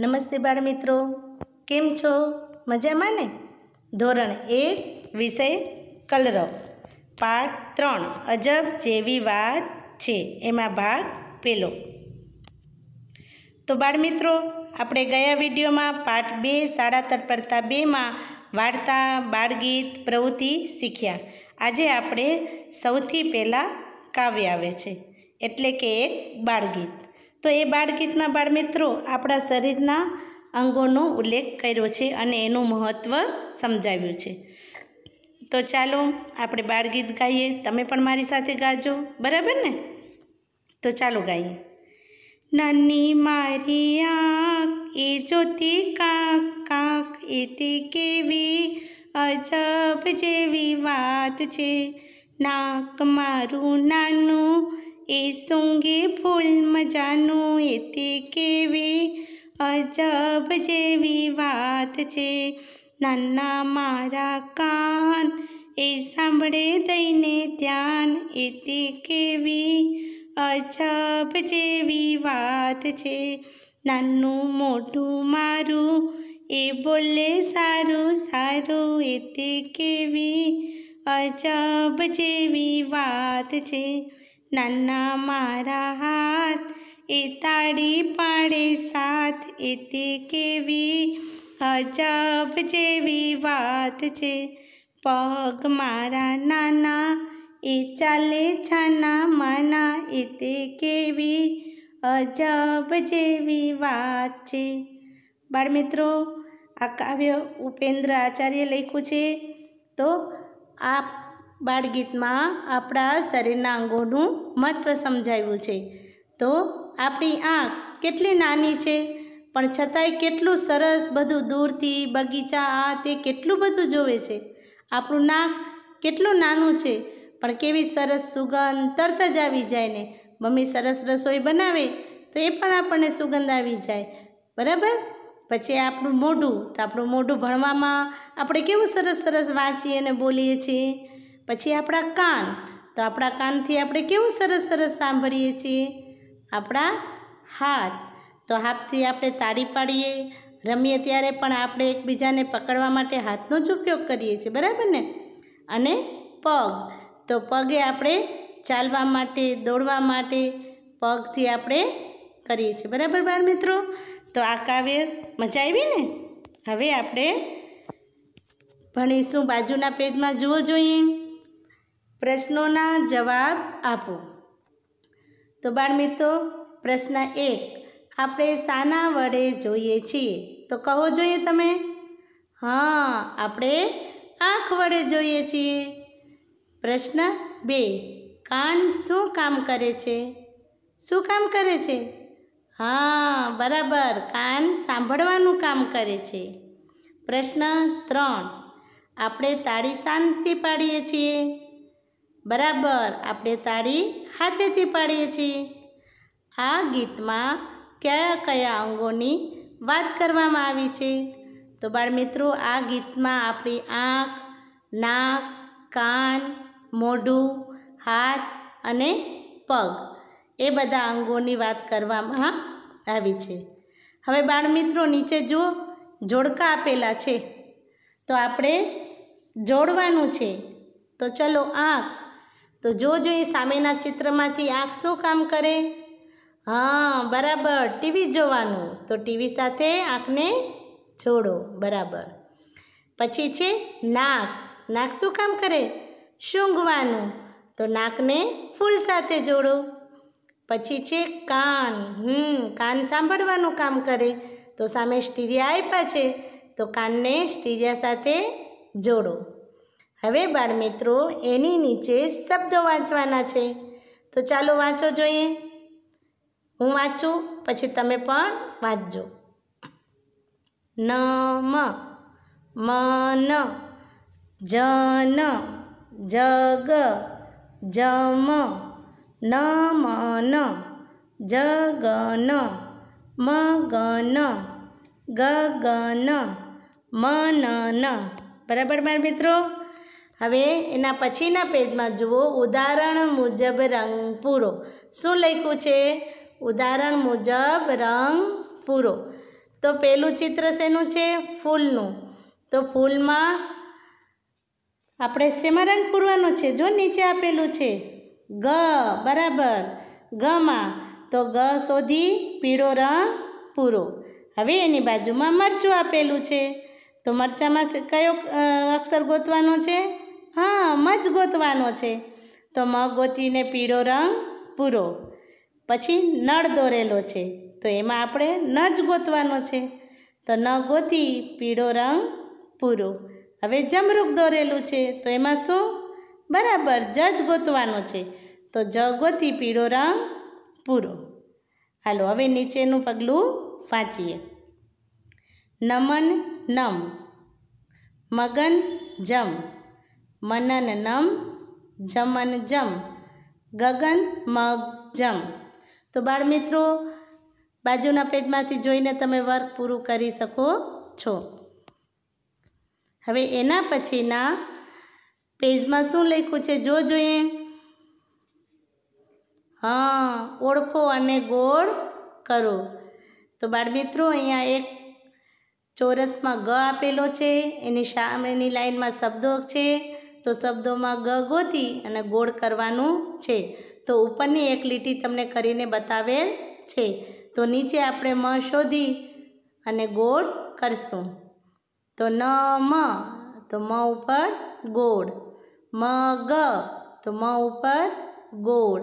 નમસ્તે બાળમિત્રો કેમ છો મજામાં ને ધોરણ એક વિષય કલરવ પાઠ ત્રણ અજબ જેવી વાત છે એમાં ભાગ પેલો તો બાળમિત્રો આપણે ગયા વિડીયોમાં પાઠ બે સાડા તરપડતા બેમાં વાર્તા બાળગીત પ્રવૃત્તિ શીખ્યા આજે આપણે સૌથી પહેલાં કાવ્ય આવે છે એટલે કે એક બાળગીત તો એ બાળગીતમાં બાળમિત્રો આપણા શરીરના અંગોનો ઉલ્લેખ કર્યો છે અને એનું મહત્ત્વ સમજાવ્યું છે તો ચાલો આપણે બાળગીત ગાઈએ તમે પણ મારી સાથે ગાજો બરાબર ને તો ચાલો ગાઈએ નાની મારી આંખ એ જોતી કાંક કાંક એતી કેવી અજબ જેવી વાત છે નાક મારું નાનું એ સૂંઘે ફૂલ મજાનું એ તે કેવી અજબ જેવી વાત છે નાના મારા કાન એ સાંભળે દઈને ધ્યાન એ તે કેવી અજબ જેવી વાત છે નાનું મોટું મારું એ બોલે સારું સારું એ તે કેવી અજબ જેવી વાત છે નાના મારા હાથ એ તાળી પાડે સાથ એ કેવી અજબ જેવી વાત છે પગ મારા નાના એ ચાલે છાના માના એ તે કેવી અજબ જેવી વાત છે બાળમિત્રો આ કાવ્ય ઉપેન્દ્ર આચાર્ય લખ્યું છે તો આ બાળગીતમાં આપણા શરીરના અંગોનું મહત્ત્વ સમજાવ્યું છે તો આપણી આંખ કેટલી નાની છે પણ છતાંય કેટલું સરસ બધું દૂરથી બગીચા આ તે કેટલું બધું જોવે છે આપણું નાક કેટલું નાનું છે પણ કેવી સરસ સુગંધ તરત જ આવી જાય ને મમ્મી સરસ રસોઈ બનાવે તો એ પણ આપણને સુગંધ આવી જાય બરાબર પછી આપણું મોઢું તો આપણું મોઢું ભણવામાં આપણે કેવું સરસ સરસ વાંચીએ અને બોલીએ છીએ પછી આપણા કાન તો આપણા કાનથી આપણે કેવું સરસ સરસ સાંભળીએ છીએ આપણા હાથ તો હાથથી આપણે તાળી પાડીએ રમીએ ત્યારે પણ આપણે એકબીજાને પકડવા માટે હાથનો જ ઉપયોગ કરીએ છીએ બરાબર ને અને પગ તો પગે આપણે ચાલવા માટે દોડવા માટે પગથી આપણે કરીએ છીએ બરાબર બાળ મિત્રો તો આ કાવ્ય મજા આવી ને હવે આપણે ભણીશું બાજુના પેજમાં જુઓ જોઈએ પ્રશ્નોના જવાબ આપો તો બાળમિત્રો પ્રશ્ન એક આપણે શાના વડે જોઈએ છીએ તો કહો જોઈએ તમે હા આપણે આંખ વડે જોઈએ છીએ પ્રશ્ન બે કાન શું કામ કરે છે શું કામ કરે છે હા બરાબર કાન સાંભળવાનું કામ કરે છે પ્રશ્ન ત્રણ આપણે તાળી શાંતિ પાડીએ છીએ બરાબર આપણે તાળી હાથેથી પાડીએ છીએ આ ગીતમાં કયા કયા અંગોની વાત કરવામાં આવી છે તો બાળમિત્રો આ ગીતમાં આપણી આંખ નાક કાન મોઢું હાથ અને પગ એ બધા અંગોની વાત કરવામાં આવી છે હવે બાળમિત્રો નીચે જો જોડકા આપેલા છે તો આપણે જોડવાનું છે તો ચલો આંખ તો જોજો એ સામેના ચિત્રમાંથી આંખ શું કામ કરે હા બરાબર ટીવી જોવાનું તો ટીવી સાથે આંખને જોડો બરાબર પછી છે નાક નાક શું કામ કરે સૂંઘવાનું તો નાકને ફૂલ સાથે જોડો પછી છે કાન હમ કાન સાંભળવાનું કામ કરે તો સામે સ્ટીરિયા આપ્યા છે તો કાનને સ્ટીરિયા સાથે જોડો હવે બાળમિત્રો એની નીચે શબ્દો વાંચવાના છે તો ચાલો વાંચો જોઈએ હું વાંચું પછી તમે પણ વાંચજો ન મન જન જગ જમ નમન જગન મગન ગગન મનન બરાબર બાળ મિત્રો હવે એના પછીના પેજમાં જુઓ ઉદાહરણ મુજબ રંગ પૂરો શું લખ્યું છે ઉદાહરણ મુજબ રંગ પૂરો તો પહેલું ચિત્ર શેનું છે ફૂલનું તો ફૂલમાં આપણે શેમાં રંગ પૂરવાનો છે જો નીચે આપેલું છે ગ બરાબર ગમાં તો ગ શોધી પીળો રંગ પૂરો હવે એની બાજુમાં મરચું આપેલું છે તો મરચામાં કયો અક્ષર ગોતવાનો છે હા મજ ગોતવાનો છે તો મ ગોતીને પીળો રંગ પૂરો પછી નળ દોરેલો છે તો એમાં આપણે ન જ ગોતવાનો છે તો ન ગોતી પીળો રંગ પૂરો હવે જમરૂક દોરેલું છે તો એમાં શું બરાબર જજ ગોતવાનો છે તો જ ગોતી પીળો રંગ પૂરો હાલો હવે નીચેનું પગલું વાંચીએ નમન નમ મગન જમ મનન નમ જમન જમ ગગન મગ જમ તો બાળમિત્રો બાજુના પેજમાંથી જોઈને તમે વર્ક પૂરું કરી શકો છો હવે એના પછીના પેજમાં શું લખ્યું છે જો જોઈએ હા ઓળખો અને ગોળ કરો તો બાળમિત્રો અહીંયા એક ચોરસમાં ગ આપેલો છે એની સામેની લાઇનમાં શબ્દો છે તો શબ્દોમાં ગ ગોતી અને ગોળ કરવાનું છે તો ઉપરની એક લીટી તમને કરીને બતાવેલ છે તો નીચે આપણે મ શોધી અને ગોળ કરશું તો ન મ તો મ ઉપર ગોળ મ ગ તો મ ઉપર ગોળ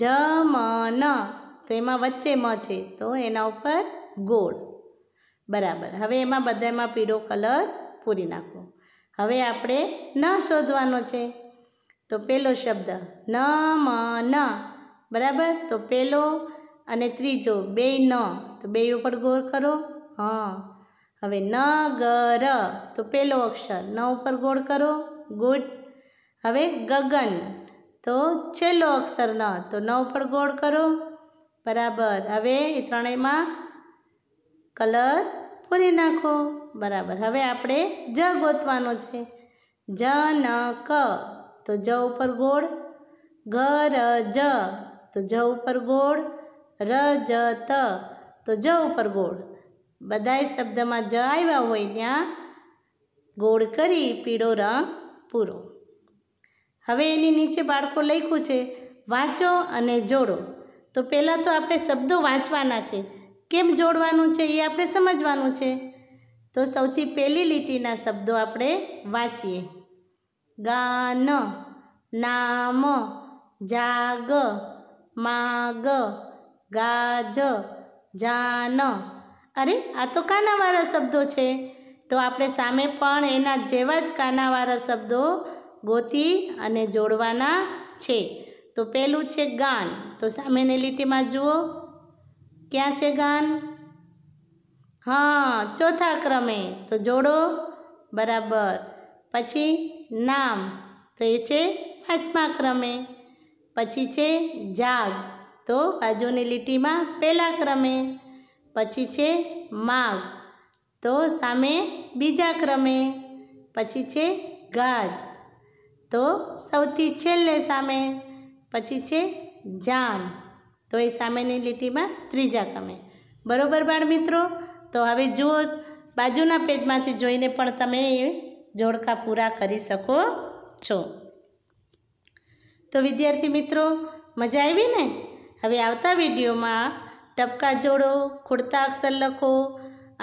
જ મ ન તો એમાં વચ્ચે મ છે તો એના ઉપર ગોળ બરાબર હવે એમાં બધામાં પીળો કલર પૂરી નાખો હવે આપણે ન શોધવાનો છે તો પહેલો શબ્દ ન મ ન બરાબર તો પહેલો અને ત્રીજો બે ન તો બે ઉપર ગોળ કરો હં હવે ન ગ ર તો પેલો અક્ષર ન ઉપર ગોળ કરો ગુડ હવે ગગન તો છેલ્લો અક્ષર ન તો ન ઉપર ગોળ કરો બરાબર હવે એ ત્રણેયમાં કલર પૂરી નાખો બરાબર હવે આપણે જ ગોતવાનો છે જ ન ક તો જ ઉપર ગોળ ગ ર જ તો જ ઉપર ગોળ ર જ ત તો જ ઉપર ગોળ બધાય શબ્દમાં જ આવ્યા હોય ત્યાં ગોળ કરી પીળો રંગ પૂરો હવે એની નીચે બાળકો લખ્યું છે વાંચો અને જોડો તો પહેલાં તો આપણે શબ્દો વાંચવાના છે કેમ જોડવાનું છે એ આપણે સમજવાનું છે તો સૌથી પહેલી લીટીના શબ્દો આપણે વાંચીએ ગાન નામ જાગ માગ ગાજ જાન અરે આ તો કાનાવાળા શબ્દો છે તો આપણે સામે પણ એના જેવા જ કાનાવાળા શબ્દો ગોતી અને જોડવાના છે તો પહેલું છે ગાન તો સામેની લીટીમાં જુઓ ક્યાં છે ગાન હા ચોથા ક્રમે તો જોડો બરાબર પછી નામ તો એ છે પાંચમા ક્રમે પછી છે જાગ તો બાજુની લીટીમાં પહેલા ક્રમે પછી છે માગ તો સામે બીજા ક્રમે પછી છે ગાજ તો સૌથી છેલ્લે સામે પછી છે જાન તો એ સામેની લીટીમાં ત્રીજા ક્રમે બરોબર બાળ મિત્રો તો હવે જુઓ બાજુના પેજમાંથી જોઈને પણ તમે એ જોડકા પૂરા કરી શકો છો તો વિદ્યાર્થી મિત્રો મજા આવી ને હવે આવતા વિડીયોમાં ટપકા જોડો ખુડતા અક્ષર લખો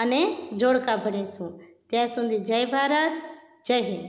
અને જોડકા ભણીશું ત્યાં સુધી જય ભારત જય હિન્દ